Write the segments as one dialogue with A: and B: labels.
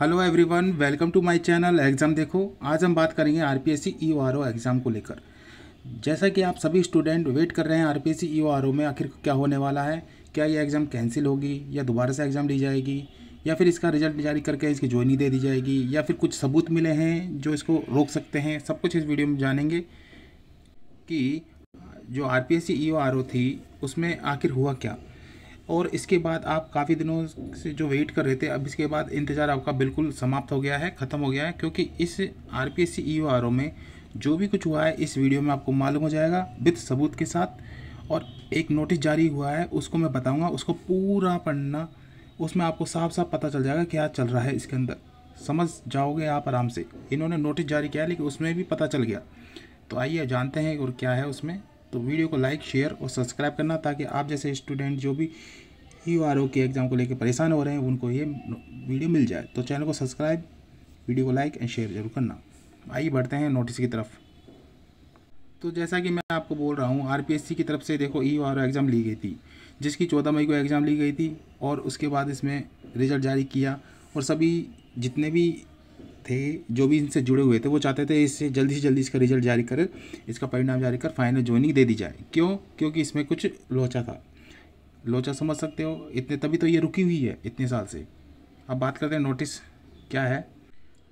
A: hello everyone welcome to my channel exam देखो आज हम बात करेंगे R P S C E R O exam को लेकर जैसा कि आप सभी स्टूडेंट वेट कर रहे हैं R P S C E R O में आखिर क्या होने वाला है क्या ये एग्ज़ाम कैंसिल होगी या दोबारा से एग्ज़ाम ली जाएगी या फिर इसका रिजल्ट जारी करके इसकी ज्वाइनिंग दे दी जाएगी या फिर कुछ सबूत मिले हैं जो इसको रोक सकते हैं सब कुछ इस वीडियो में जानेंगे कि जो R P S C E R O थी उसमें आखिर हुआ क्या और इसके बाद आप काफ़ी दिनों से जो वेट कर रहे थे अब इसके बाद इंतज़ार आपका बिल्कुल समाप्त हो गया है ख़त्म हो गया है क्योंकि इस आर पी एस में जो भी कुछ हुआ है इस वीडियो में आपको मालूम हो जाएगा विद सबूत के साथ और एक नोटिस जारी हुआ है उसको मैं बताऊँगा उसको पूरा पढ़ना उसमें आपको साफ साफ पता चल जाएगा क्या चल रहा है इसके अंदर समझ जाओगे आप आराम से इन्होंने नोटिस जारी किया लेकिन उसमें भी पता चल गया तो आइए जानते हैं और क्या है उसमें तो वीडियो को लाइक शेयर और सब्सक्राइब करना ताकि आप जैसे स्टूडेंट जो भी यू आर ओ के एग्ज़ाम को लेकर परेशान हो रहे हैं उनको ये वीडियो मिल जाए तो चैनल को सब्सक्राइब वीडियो को लाइक एंड शेयर जरूर करना आइए बढ़ते हैं नोटिस की तरफ तो जैसा कि मैं आपको बोल रहा हूँ सी की तरफ से देखो ई आर एग्ज़ाम ली गई थी जिसकी चौदह मई को एग्ज़ाम ली गई थी और उसके बाद इसमें रिज़ल्ट जारी किया और सभी जितने भी थे जो भी इनसे जुड़े हुए थे वो चाहते थे इससे जल्दी से जल्दी इसका रिजल्ट जारी कर इसका परिणाम जारी कर फाइनल ज्वाइनिंग दे दी जाए क्यों क्योंकि इसमें कुछ लोचा था लोचा समझ सकते हो इतने तभी तो ये रुकी हुई है इतने साल से अब बात करते हैं नोटिस क्या है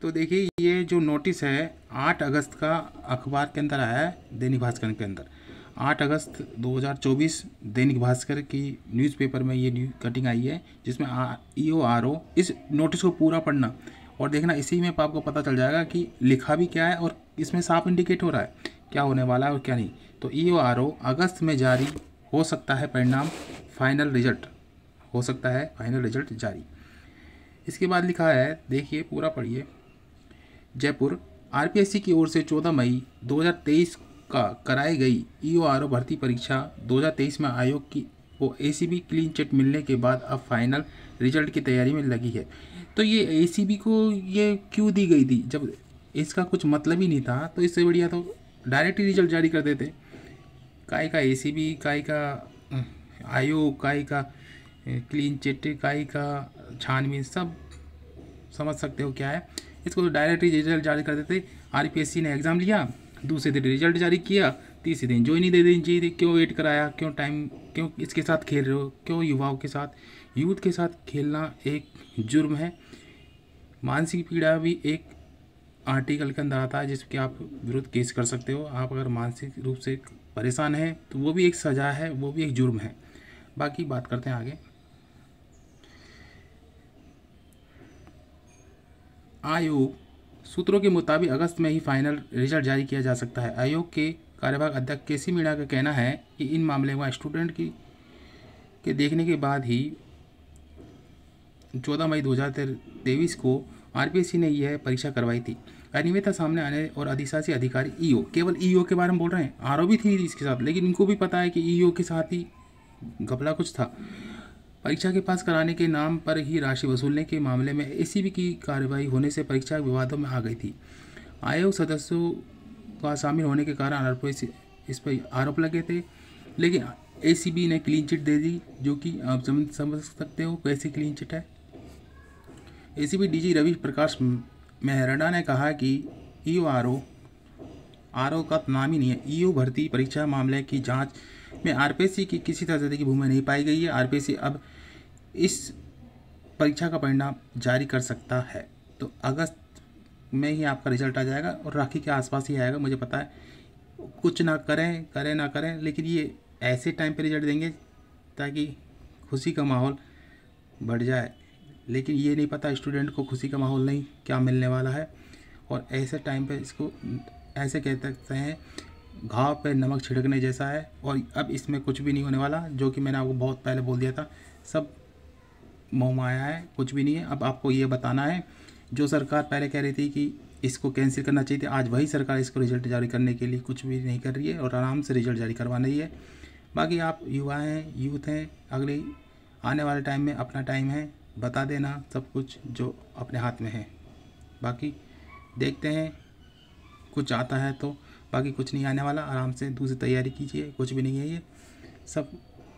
A: तो देखिए ये जो नोटिस है आठ अगस्त का अखबार के अंदर आया है दैनिक भास्कर के अंदर आठ अगस्त 2024 दैनिक भास्कर की न्यूज़पेपर में ये न्यू कटिंग आई है जिसमें ई ओ आर ओ इस नोटिस को पूरा पढ़ना और देखना इसी में आपको पता चल जाएगा कि लिखा भी क्या है और इसमें साफ इंडिकेट हो रहा है क्या होने वाला है और क्या नहीं तो ई ओ आर ओ अगस्त में जारी हो सकता है परिणाम फाइनल रिजल्ट हो सकता है फाइनल रिजल्ट जारी इसके बाद लिखा है देखिए पूरा पढ़िए जयपुर आरपीएससी की ओर से 14 मई 2023 का कराई गई ई e भर्ती परीक्षा 2023 में आयोग की वो एसीबी क्लीन चिट मिलने के बाद अब फाइनल रिजल्ट की तैयारी में लगी है तो ये ए को ये क्यों दी गई थी जब इसका कुछ मतलब ही नहीं था तो इससे बढ़िया तो डायरेक्ट ही रिजल्ट जारी कर देते काय का ए सी बी काय का हम्म, आयो काय का क्लीन चिट काय का छानबीन सब समझ सकते हो क्या है इसको तो डायरेक्ट रिजल्ट जारी कर देते आर पी एस सी ने एग्ज़ाम लिया दूसरे दिन रिजल्ट जारी किया तीसरे दिन नहीं दे देनी चाहिए क्यों वेट कराया क्यों टाइम क्यों इसके साथ खेल रहे हो क्यों युवाओं के साथ यूथ के साथ खेलना एक जुर्म है मानसिक पीड़ा भी एक आर्टिकल के अंदर आता है जिसके आप विरुद्ध केस कर सकते हो आप अगर मानसिक रूप से परेशान हैं तो वो भी एक सज़ा है वो भी एक जुर्म है बाकी बात करते हैं आगे आयोग सूत्रों के मुताबिक अगस्त में ही फाइनल रिजल्ट जारी किया जा सकता है आयोग के कार्यवाहक अध्यक्ष के सी मीणा का कहना है कि इन मामले में स्टूडेंट की के देखने के बाद ही चौदह मई दो तेईस को आरपीएससी ने यह परीक्षा करवाई थी अनियमितता सामने आने और अधिशासी अधिकारी ईओ केवल ईओ के बारे में बोल रहे हैं आरोपी थी इसके साथ लेकिन इनको भी पता है कि ईओ के साथ ही घपला कुछ था परीक्षा के पास कराने के नाम पर ही राशि वसूलने के मामले में ए की कार्रवाई होने से परीक्षा विवादों में आ गई थी आयोग सदस्यों का शामिल होने के कारण आरोप इस पर आरोप लगे थे लेकिन ए ने क्लीन चिट दे दी जो कि आप समझ सकते हो कैसी क्लीन चिट है एसीबी डीजी रवि प्रकाश मेहरडा ने कहा कि ई आर ओ आर ओ का नाम ही नहीं है ई भर्ती परीक्षा मामले की जांच में आरपीसी की किसी तरह की भूमिका नहीं पाई गई है आरपीसी अब इस परीक्षा का परिणाम जारी कर सकता है तो अगस्त में ही आपका रिजल्ट आ जाएगा और राखी के आसपास ही आएगा मुझे पता है कुछ ना करें करें ना करें लेकिन ये ऐसे टाइम पर रिजल्ट देंगे ताकि खुशी का माहौल बढ़ जाए लेकिन ये नहीं पता स्टूडेंट को खुशी का माहौल नहीं क्या मिलने वाला है और ऐसे टाइम पे इसको ऐसे कह सकते हैं घाव पे नमक छिड़कने जैसा है और अब इसमें कुछ भी नहीं होने वाला जो कि मैंने आपको बहुत पहले बोल दिया था सब मोह है कुछ भी नहीं है अब आपको ये बताना है जो सरकार पहले कह रही थी कि इसको कैंसिल करना चाहिए आज वही सरकार इसको रिजल्ट जारी करने के लिए कुछ भी नहीं कर रही है और आराम से रिजल्ट जारी करवा रही है बाकी आप युवा हैं यूथ हैं अगले आने वाले टाइम में अपना टाइम है बता देना सब कुछ जो अपने हाथ में है बाकी देखते हैं कुछ आता है तो बाकी कुछ नहीं आने वाला आराम से दूसरी तैयारी कीजिए कुछ भी नहीं है ये सब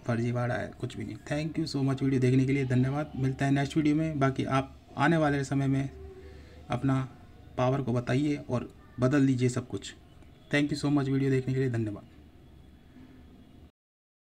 A: फर्जीवाड़ा है कुछ भी नहीं thank you so much video देखने के लिए धन्यवाद मिलता है नेक्स्ट वीडियो में बाकी आप आने वाले समय में अपना पावर को बताइए और बदल दीजिए सब कुछ thank you so much video देखने के लिए धन्यवाद